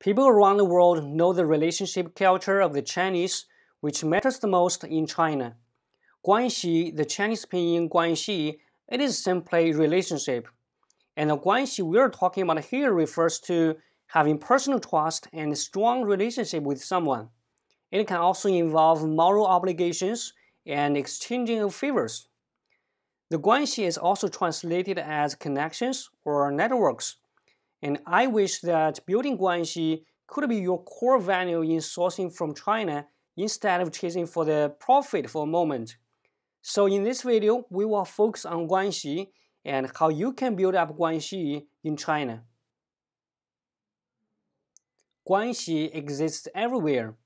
People around the world know the relationship culture of the Chinese, which matters the most in China. Guanxi, the Chinese pinyin Guanxi, it is simply relationship. And the Guanxi we are talking about here refers to having personal trust and strong relationship with someone. It can also involve moral obligations and exchanging of favors. The Guanxi is also translated as connections or networks. And I wish that building Guanxi could be your core value in sourcing from China instead of chasing for the profit for a moment. So in this video, we will focus on Guanxi and how you can build up Guanxi in China. Guanxi exists everywhere,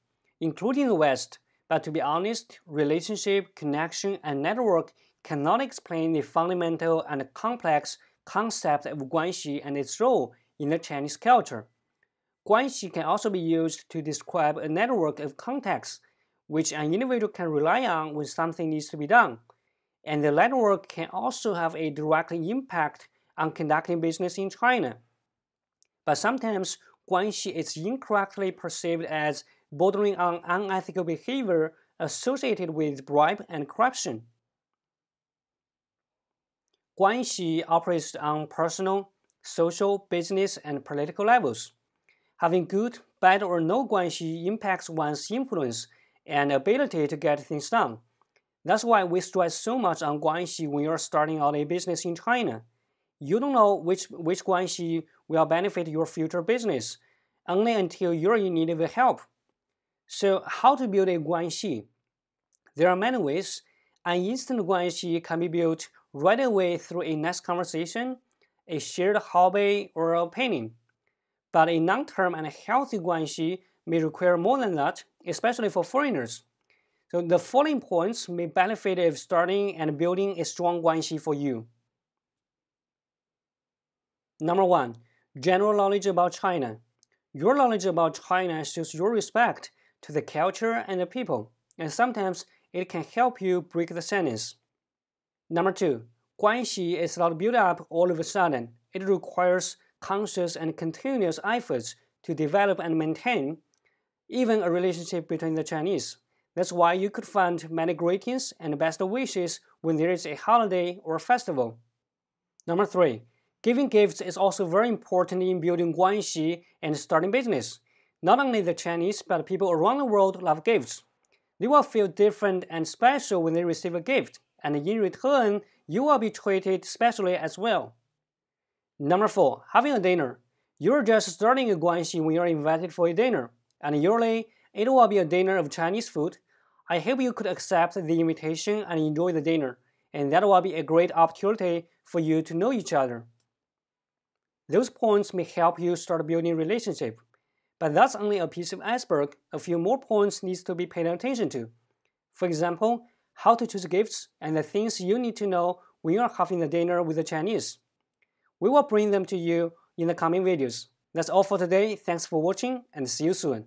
including the West, but to be honest, relationship, connection, and network cannot explain the fundamental and complex concept of Guanxi and its role in the Chinese culture. Guanxi can also be used to describe a network of contacts which an individual can rely on when something needs to be done. And the network can also have a direct impact on conducting business in China. But sometimes Guanxi is incorrectly perceived as bordering on unethical behavior associated with bribe and corruption. Guanxi operates on personal, social, business, and political levels. Having good, bad, or no guanxi impacts one's influence and ability to get things done. That's why we stress so much on guanxi when you're starting out a business in China. You don't know which, which guanxi will benefit your future business only until you're in need of help. So, how to build a guanxi? There are many ways. An instant guanxi can be built right away through a nice conversation a shared hobby or opinion. But a long-term and healthy guanxi may require more than that, especially for foreigners. So the following points may benefit if starting and building a strong guanxi for you. Number one, general knowledge about China. Your knowledge about China shows your respect to the culture and the people, and sometimes it can help you break the sentence. Number two, Guanxi is not built up all of a sudden. It requires conscious and continuous efforts to develop and maintain even a relationship between the Chinese. That's why you could find many greetings and best wishes when there is a holiday or a festival. Number three, giving gifts is also very important in building guanxi and starting business. Not only the Chinese, but people around the world love gifts. They will feel different and special when they receive a gift, and in return, you will be treated specially as well. Number 4. Having a dinner. You're just starting a guanxi when you're invited for a dinner, and usually it will be a dinner of Chinese food. I hope you could accept the invitation and enjoy the dinner, and that will be a great opportunity for you to know each other. Those points may help you start building relationship, but that's only a piece of iceberg. A few more points needs to be paid attention to. For example, how to choose gifts, and the things you need to know when you are having the dinner with the Chinese. We will bring them to you in the coming videos. That's all for today. Thanks for watching and see you soon.